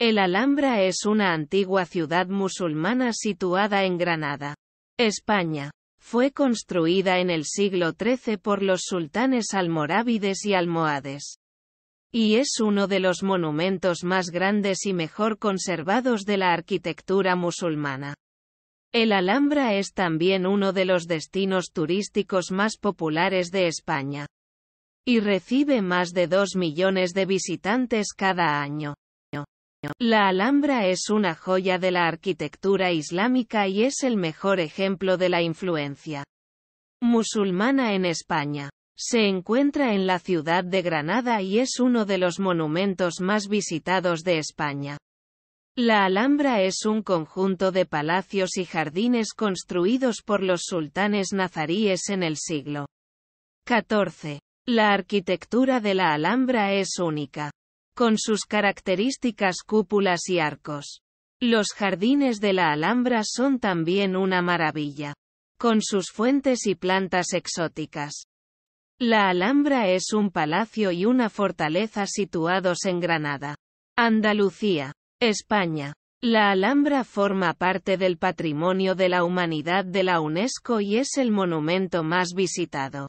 El Alhambra es una antigua ciudad musulmana situada en Granada, España. Fue construida en el siglo XIII por los sultanes almorávides y almohades. Y es uno de los monumentos más grandes y mejor conservados de la arquitectura musulmana. El Alhambra es también uno de los destinos turísticos más populares de España. Y recibe más de dos millones de visitantes cada año. La Alhambra es una joya de la arquitectura islámica y es el mejor ejemplo de la influencia musulmana en España. Se encuentra en la ciudad de Granada y es uno de los monumentos más visitados de España. La Alhambra es un conjunto de palacios y jardines construidos por los sultanes nazaríes en el siglo XIV. La arquitectura de la Alhambra es única con sus características cúpulas y arcos. Los jardines de la Alhambra son también una maravilla, con sus fuentes y plantas exóticas. La Alhambra es un palacio y una fortaleza situados en Granada, Andalucía, España. La Alhambra forma parte del Patrimonio de la Humanidad de la UNESCO y es el monumento más visitado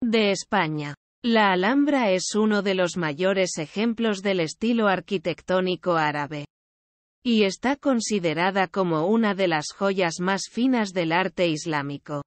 de España. La Alhambra es uno de los mayores ejemplos del estilo arquitectónico árabe. Y está considerada como una de las joyas más finas del arte islámico.